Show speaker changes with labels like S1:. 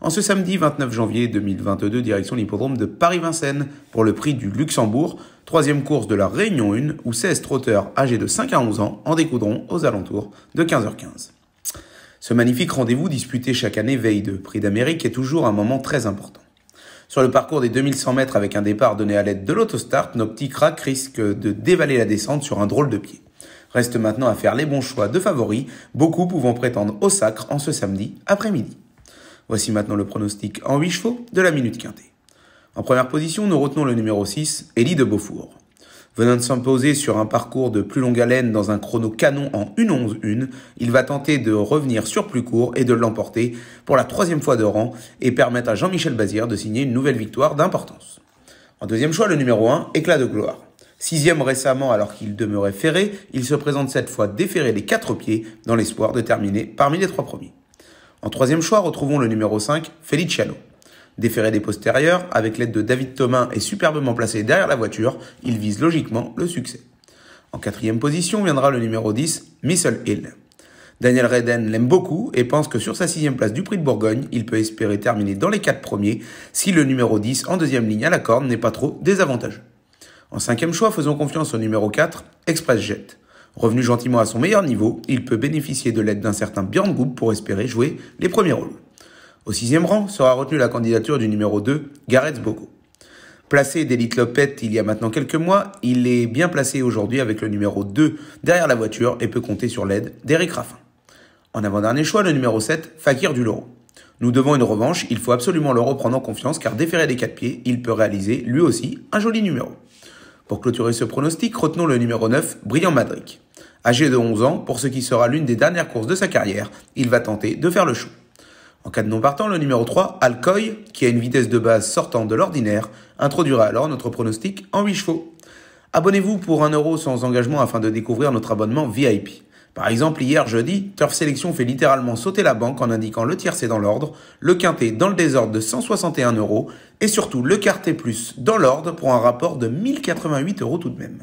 S1: En ce samedi 29 janvier 2022, direction l'hippodrome de Paris-Vincennes pour le prix du Luxembourg, troisième course de la Réunion 1 où 16 trotteurs âgés de 5 à 11 ans en découdront aux alentours de 15h15. Ce magnifique rendez-vous disputé chaque année veille de prix d'Amérique est toujours un moment très important. Sur le parcours des 2100 mètres avec un départ donné à l'aide de l'autostart, nos petits cracks risquent de dévaler la descente sur un drôle de pied. Reste maintenant à faire les bons choix de favoris, beaucoup pouvant prétendre au sacre en ce samedi après-midi. Voici maintenant le pronostic en huit chevaux de la minute quintée. En première position, nous retenons le numéro 6, Elie de Beaufour. Venant de s'imposer sur un parcours de plus longue haleine dans un chrono canon en 1-11-1, il va tenter de revenir sur plus court et de l'emporter pour la troisième fois de rang et permettre à Jean-Michel Bazir de signer une nouvelle victoire d'importance. En deuxième choix, le numéro 1, éclat de gloire. Sixième récemment alors qu'il demeurait ferré, il se présente cette fois déféré des quatre pieds dans l'espoir de terminer parmi les trois premiers. En troisième choix, retrouvons le numéro 5, Feliciano. Déféré des postérieurs, avec l'aide de David Thomas et superbement placé derrière la voiture, il vise logiquement le succès. En quatrième position viendra le numéro 10, Missile Hill. Daniel Reden l'aime beaucoup et pense que sur sa sixième place du Prix de Bourgogne, il peut espérer terminer dans les quatre premiers si le numéro 10 en deuxième ligne à la corne n'est pas trop désavantageux. En cinquième choix, faisons confiance au numéro 4, Express Jet. Revenu gentiment à son meilleur niveau, il peut bénéficier de l'aide d'un certain Björn Goop pour espérer jouer les premiers rôles. Au sixième rang sera retenue la candidature du numéro 2, Gareth Bogo. Placé d'élite Lopet il y a maintenant quelques mois, il est bien placé aujourd'hui avec le numéro 2 derrière la voiture et peut compter sur l'aide d'Eric Raffin. En avant-dernier choix, le numéro 7, Fakir Duloro. Nous devons une revanche, il faut absolument le reprendre en confiance car déféré des quatre pieds, il peut réaliser lui aussi un joli numéro. Pour clôturer ce pronostic, retenons le numéro 9, Brillant Madric. Âgé de 11 ans, pour ce qui sera l'une des dernières courses de sa carrière, il va tenter de faire le show. En cas de non partant, le numéro 3, Alcoy, qui a une vitesse de base sortant de l'ordinaire, introduira alors notre pronostic en 8 chevaux. Abonnez-vous pour 1€ euro sans engagement afin de découvrir notre abonnement VIP. Par exemple, hier jeudi, Turf Selection fait littéralement sauter la banque en indiquant le tiercé dans l'ordre, le quintet dans le désordre de 161 euros et surtout le quartet plus dans l'ordre pour un rapport de 1088 euros tout de même.